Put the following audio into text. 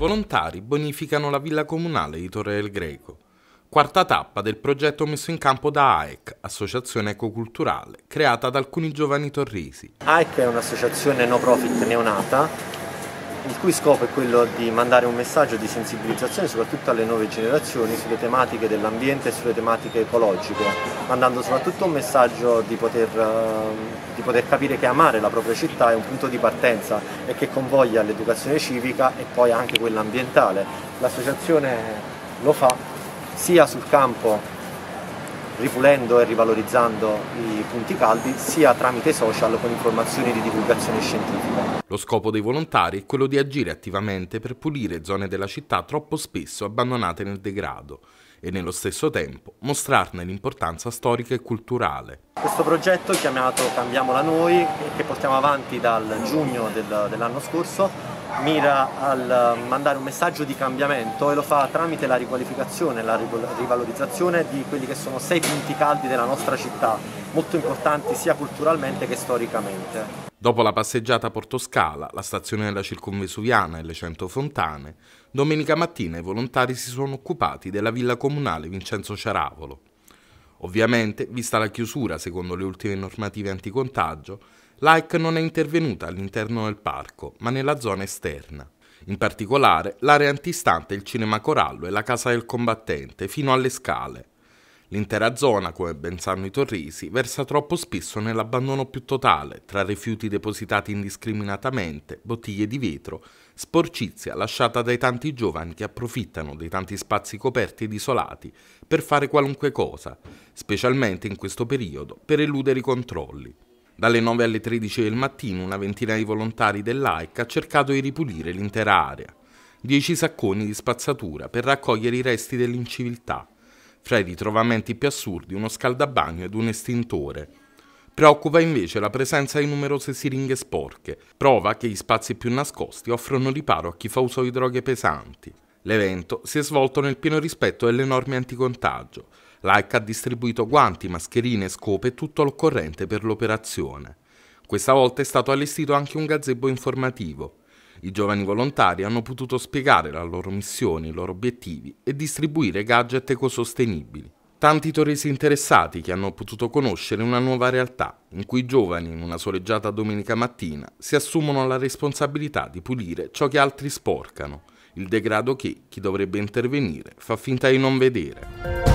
Volontari bonificano la villa comunale di Torre del Greco. Quarta tappa del progetto messo in campo da AEC, Associazione Ecoculturale, creata da alcuni giovani torrisi. AEC è un'associazione no profit neonata il cui scopo è quello di mandare un messaggio di sensibilizzazione soprattutto alle nuove generazioni sulle tematiche dell'ambiente e sulle tematiche ecologiche, mandando soprattutto un messaggio di poter, eh, di poter, capire che amare la propria città è un punto di partenza e che convoglia l'educazione civica e poi anche quella ambientale. L'associazione lo fa sia sul campo ripulendo e rivalorizzando i punti caldi sia tramite social con informazioni di divulgazione scientifica. Lo scopo dei volontari è quello di agire attivamente per pulire zone della città troppo spesso abbandonate nel degrado e nello stesso tempo mostrarne l'importanza storica e culturale. Questo progetto chiamato Cambiamola Noi, che portiamo avanti dal giugno del, dell'anno scorso, mira a eh, mandare un messaggio di cambiamento e lo fa tramite la riqualificazione, la rivalorizzazione di quelli che sono sei punti caldi della nostra città, molto importanti sia culturalmente che storicamente. Dopo la passeggiata a Portoscala, la stazione della Circonvesuviana e le Cento fontane, domenica mattina i volontari si sono occupati della villa comunale Vincenzo Ceravolo. Ovviamente, vista la chiusura secondo le ultime normative anticontagio, Like non è intervenuta all'interno del parco, ma nella zona esterna. In particolare, l'area antistante il cinema Corallo e la casa del combattente, fino alle scale. L'intera zona, come ben sanno i torrisi, versa troppo spesso nell'abbandono più totale, tra rifiuti depositati indiscriminatamente, bottiglie di vetro, sporcizia lasciata dai tanti giovani che approfittano dei tanti spazi coperti ed isolati per fare qualunque cosa, specialmente in questo periodo per eludere i controlli. Dalle 9 alle 13 del mattino una ventina di volontari dell'AIC ha cercato di ripulire l'intera area. Dieci sacconi di spazzatura per raccogliere i resti dell'inciviltà. Fra i ritrovamenti più assurdi uno scaldabagno ed un estintore. Preoccupa invece la presenza di numerose siringhe sporche, prova che gli spazi più nascosti offrono riparo a chi fa uso di droghe pesanti. L'evento si è svolto nel pieno rispetto delle norme anticontagio, L'AIC ha distribuito guanti, mascherine, scope e tutto l'occorrente per l'operazione. Questa volta è stato allestito anche un gazebo informativo. I giovani volontari hanno potuto spiegare la loro missione, i loro obiettivi e distribuire gadget ecosostenibili. Tanti torresi interessati che hanno potuto conoscere una nuova realtà, in cui i giovani, in una soleggiata domenica mattina, si assumono la responsabilità di pulire ciò che altri sporcano, il degrado che chi dovrebbe intervenire fa finta di non vedere.